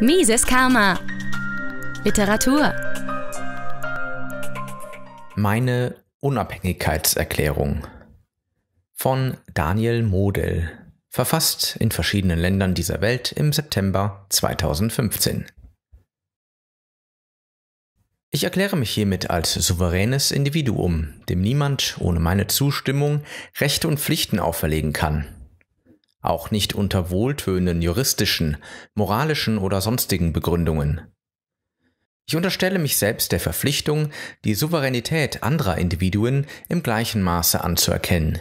Mises Karma. Literatur. Meine Unabhängigkeitserklärung von Daniel Model, verfasst in verschiedenen Ländern dieser Welt im September 2015. Ich erkläre mich hiermit als souveränes Individuum, dem niemand ohne meine Zustimmung Rechte und Pflichten auferlegen kann auch nicht unter wohltönenden juristischen, moralischen oder sonstigen Begründungen. Ich unterstelle mich selbst der Verpflichtung, die Souveränität anderer Individuen im gleichen Maße anzuerkennen.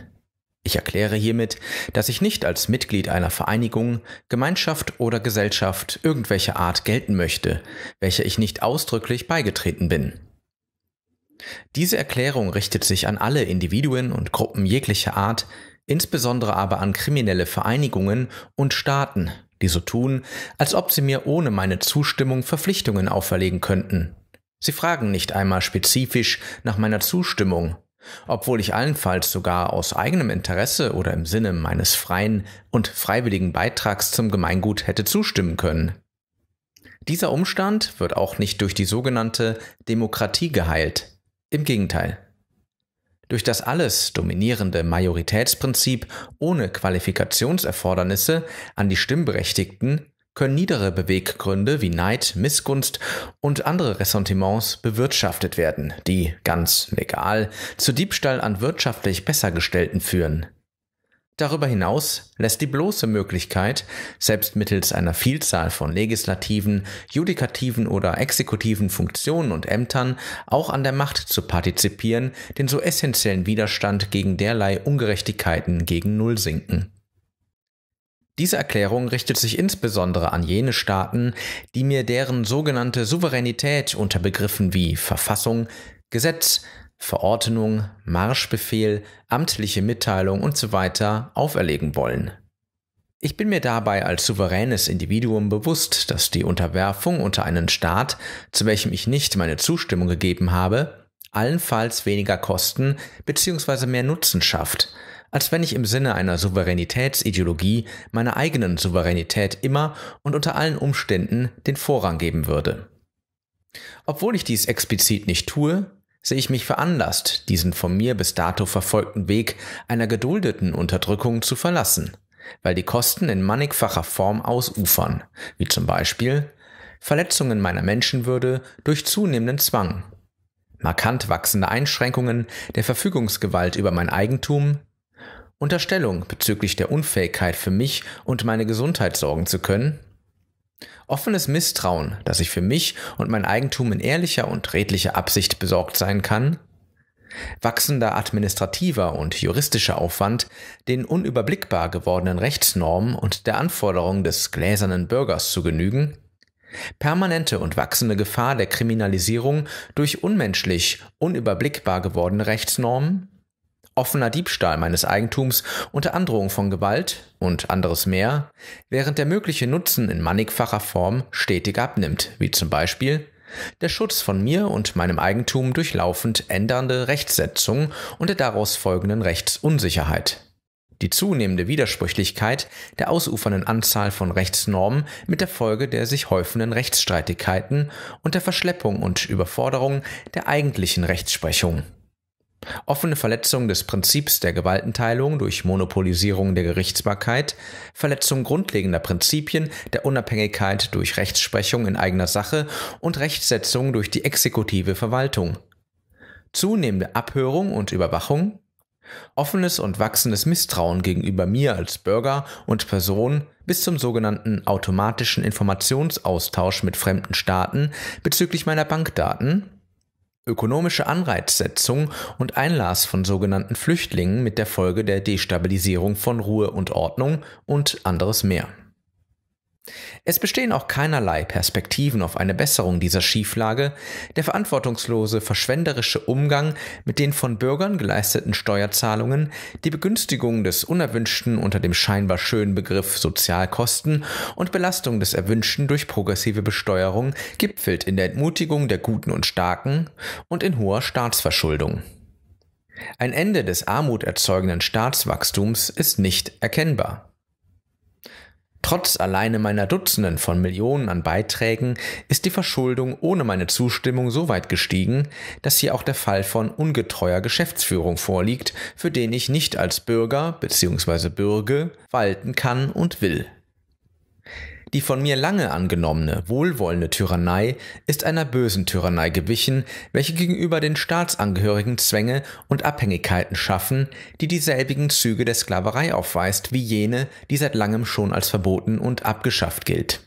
Ich erkläre hiermit, dass ich nicht als Mitglied einer Vereinigung, Gemeinschaft oder Gesellschaft irgendwelcher Art gelten möchte, welcher ich nicht ausdrücklich beigetreten bin. Diese Erklärung richtet sich an alle Individuen und Gruppen jeglicher Art, insbesondere aber an kriminelle Vereinigungen und Staaten, die so tun, als ob sie mir ohne meine Zustimmung Verpflichtungen auferlegen könnten. Sie fragen nicht einmal spezifisch nach meiner Zustimmung, obwohl ich allenfalls sogar aus eigenem Interesse oder im Sinne meines freien und freiwilligen Beitrags zum Gemeingut hätte zustimmen können. Dieser Umstand wird auch nicht durch die sogenannte Demokratie geheilt. Im Gegenteil. Durch das alles dominierende Majoritätsprinzip ohne Qualifikationserfordernisse an die Stimmberechtigten können niedere Beweggründe wie Neid, Missgunst und andere Ressentiments bewirtschaftet werden, die, ganz legal, zu Diebstahl an wirtschaftlich Bessergestellten führen. Darüber hinaus lässt die bloße Möglichkeit, selbst mittels einer Vielzahl von legislativen, judikativen oder exekutiven Funktionen und Ämtern auch an der Macht zu partizipieren, den so essentiellen Widerstand gegen derlei Ungerechtigkeiten gegen Null sinken. Diese Erklärung richtet sich insbesondere an jene Staaten, die mir deren sogenannte Souveränität unter Begriffen wie Verfassung, Gesetz, Verordnung, Marschbefehl, amtliche Mitteilung usw. So auferlegen wollen. Ich bin mir dabei als souveränes Individuum bewusst, dass die Unterwerfung unter einen Staat, zu welchem ich nicht meine Zustimmung gegeben habe, allenfalls weniger Kosten bzw. mehr Nutzen schafft, als wenn ich im Sinne einer Souveränitätsideologie meiner eigenen Souveränität immer und unter allen Umständen den Vorrang geben würde. Obwohl ich dies explizit nicht tue, sehe ich mich veranlasst, diesen von mir bis dato verfolgten Weg einer geduldeten Unterdrückung zu verlassen, weil die Kosten in mannigfacher Form ausufern, wie zum Beispiel Verletzungen meiner Menschenwürde durch zunehmenden Zwang, markant wachsende Einschränkungen der Verfügungsgewalt über mein Eigentum, Unterstellung bezüglich der Unfähigkeit für mich und meine Gesundheit sorgen zu können, Offenes Misstrauen, dass ich für mich und mein Eigentum in ehrlicher und redlicher Absicht besorgt sein kann, wachsender administrativer und juristischer Aufwand, den unüberblickbar gewordenen Rechtsnormen und der Anforderung des gläsernen Bürgers zu genügen, permanente und wachsende Gefahr der Kriminalisierung durch unmenschlich, unüberblickbar gewordene Rechtsnormen, offener Diebstahl meines Eigentums unter Androhung von Gewalt und anderes mehr, während der mögliche Nutzen in mannigfacher Form stetig abnimmt, wie zum Beispiel der Schutz von mir und meinem Eigentum durch laufend ändernde Rechtssetzung und der daraus folgenden Rechtsunsicherheit. Die zunehmende Widersprüchlichkeit der ausufernden Anzahl von Rechtsnormen mit der Folge der sich häufenden Rechtsstreitigkeiten und der Verschleppung und Überforderung der eigentlichen Rechtsprechung. Offene Verletzung des Prinzips der Gewaltenteilung durch Monopolisierung der Gerichtsbarkeit, Verletzung grundlegender Prinzipien der Unabhängigkeit durch Rechtsprechung in eigener Sache und Rechtsetzung durch die exekutive Verwaltung, zunehmende Abhörung und Überwachung, offenes und wachsendes Misstrauen gegenüber mir als Bürger und Person bis zum sogenannten automatischen Informationsaustausch mit fremden Staaten bezüglich meiner Bankdaten, ökonomische Anreizsetzung und Einlass von sogenannten Flüchtlingen mit der Folge der Destabilisierung von Ruhe und Ordnung und anderes mehr. Es bestehen auch keinerlei Perspektiven auf eine Besserung dieser Schieflage. Der verantwortungslose, verschwenderische Umgang mit den von Bürgern geleisteten Steuerzahlungen, die Begünstigung des Unerwünschten unter dem scheinbar schönen Begriff Sozialkosten und Belastung des Erwünschten durch progressive Besteuerung gipfelt in der Entmutigung der Guten und Starken und in hoher Staatsverschuldung. Ein Ende des armuterzeugenden Staatswachstums ist nicht erkennbar. Trotz alleine meiner Dutzenden von Millionen an Beiträgen ist die Verschuldung ohne meine Zustimmung so weit gestiegen, dass hier auch der Fall von ungetreuer Geschäftsführung vorliegt, für den ich nicht als Bürger bzw. Bürger walten kann und will. Die von mir lange angenommene, wohlwollende Tyrannei ist einer bösen Tyrannei gewichen, welche gegenüber den Staatsangehörigen Zwänge und Abhängigkeiten schaffen, die dieselbigen Züge der Sklaverei aufweist wie jene, die seit langem schon als verboten und abgeschafft gilt.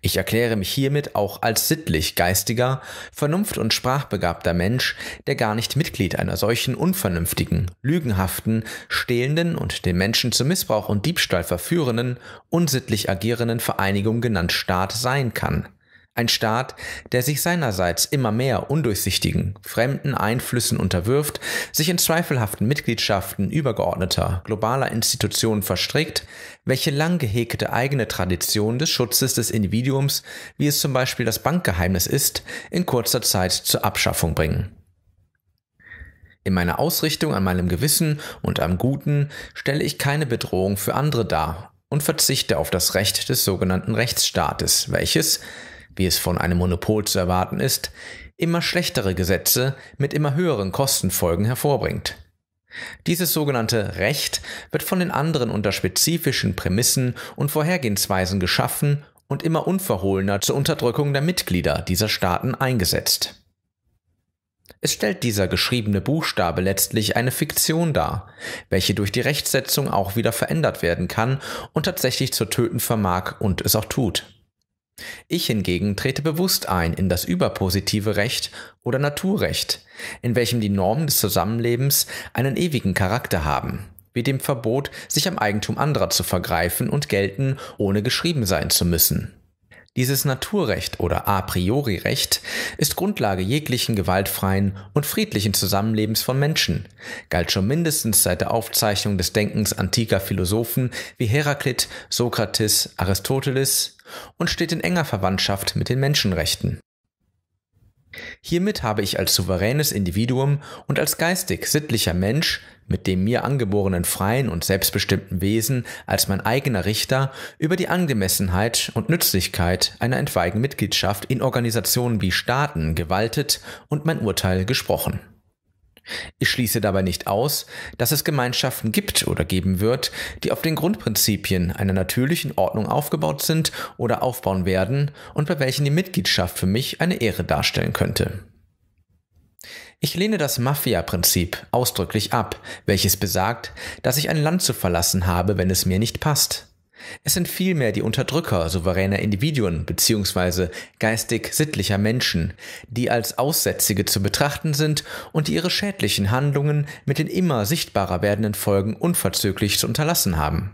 Ich erkläre mich hiermit auch als sittlich geistiger, vernunft- und sprachbegabter Mensch, der gar nicht Mitglied einer solchen unvernünftigen, lügenhaften, stehlenden und den Menschen zu Missbrauch und Diebstahl verführenden, unsittlich agierenden Vereinigung genannt Staat sein kann. Ein Staat, der sich seinerseits immer mehr undurchsichtigen, fremden Einflüssen unterwirft, sich in zweifelhaften Mitgliedschaften übergeordneter, globaler Institutionen verstrickt, welche lang gehegte eigene Tradition des Schutzes des Individuums, wie es zum Beispiel das Bankgeheimnis ist, in kurzer Zeit zur Abschaffung bringen. In meiner Ausrichtung an meinem Gewissen und am Guten stelle ich keine Bedrohung für andere dar und verzichte auf das Recht des sogenannten Rechtsstaates, welches, wie es von einem Monopol zu erwarten ist, immer schlechtere Gesetze mit immer höheren Kostenfolgen hervorbringt. Dieses sogenannte Recht wird von den anderen unter spezifischen Prämissen und Vorhergehensweisen geschaffen und immer unverhohlener zur Unterdrückung der Mitglieder dieser Staaten eingesetzt. Es stellt dieser geschriebene Buchstabe letztlich eine Fiktion dar, welche durch die Rechtsetzung auch wieder verändert werden kann und tatsächlich zu töten vermag und es auch tut. Ich hingegen trete bewusst ein in das überpositive Recht oder Naturrecht, in welchem die Normen des Zusammenlebens einen ewigen Charakter haben, wie dem Verbot, sich am Eigentum anderer zu vergreifen und gelten, ohne geschrieben sein zu müssen. Dieses Naturrecht oder a priori Recht ist Grundlage jeglichen gewaltfreien und friedlichen Zusammenlebens von Menschen, galt schon mindestens seit der Aufzeichnung des Denkens antiker Philosophen wie Heraklit, Sokrates, Aristoteles und steht in enger Verwandtschaft mit den Menschenrechten Hiermit habe ich als souveränes Individuum und als geistig sittlicher Mensch mit dem mir angeborenen freien und selbstbestimmten Wesen als mein eigener Richter über die Angemessenheit und Nützlichkeit einer entweigen Mitgliedschaft in Organisationen wie Staaten gewaltet und mein Urteil gesprochen. Ich schließe dabei nicht aus, dass es Gemeinschaften gibt oder geben wird, die auf den Grundprinzipien einer natürlichen Ordnung aufgebaut sind oder aufbauen werden und bei welchen die Mitgliedschaft für mich eine Ehre darstellen könnte. Ich lehne das Mafia-Prinzip ausdrücklich ab, welches besagt, dass ich ein Land zu verlassen habe, wenn es mir nicht passt. Es sind vielmehr die Unterdrücker souveräner Individuen bzw. geistig-sittlicher Menschen, die als Aussätzige zu betrachten sind und die ihre schädlichen Handlungen mit den immer sichtbarer werdenden Folgen unverzüglich zu unterlassen haben.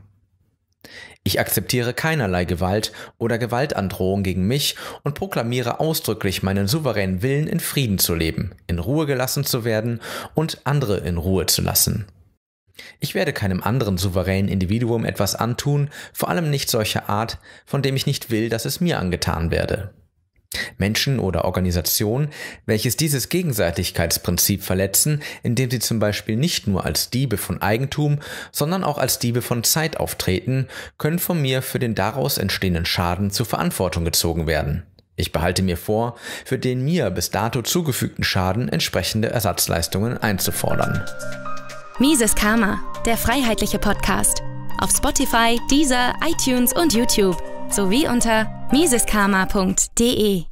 Ich akzeptiere keinerlei Gewalt oder Gewaltandrohung gegen mich und proklamiere ausdrücklich meinen souveränen Willen, in Frieden zu leben, in Ruhe gelassen zu werden und andere in Ruhe zu lassen. Ich werde keinem anderen souveränen Individuum etwas antun, vor allem nicht solcher Art, von dem ich nicht will, dass es mir angetan werde. Menschen oder Organisationen, welches dieses Gegenseitigkeitsprinzip verletzen, indem sie zum Beispiel nicht nur als Diebe von Eigentum, sondern auch als Diebe von Zeit auftreten, können von mir für den daraus entstehenden Schaden zur Verantwortung gezogen werden. Ich behalte mir vor, für den mir bis dato zugefügten Schaden entsprechende Ersatzleistungen einzufordern. Mises Karma, der freiheitliche Podcast. Auf Spotify, Deezer, iTunes und YouTube sowie unter miseskarma.de.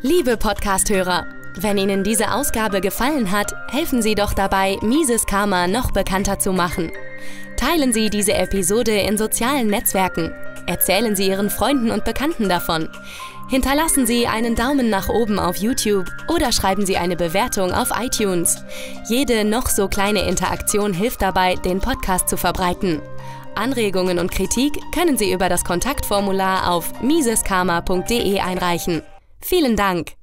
Liebe Podcasthörer, wenn Ihnen diese Ausgabe gefallen hat, helfen Sie doch dabei, Mises Karma noch bekannter zu machen. Teilen Sie diese Episode in sozialen Netzwerken. Erzählen Sie Ihren Freunden und Bekannten davon. Hinterlassen Sie einen Daumen nach oben auf YouTube oder schreiben Sie eine Bewertung auf iTunes. Jede noch so kleine Interaktion hilft dabei, den Podcast zu verbreiten. Anregungen und Kritik können Sie über das Kontaktformular auf miseskarma.de einreichen. Vielen Dank!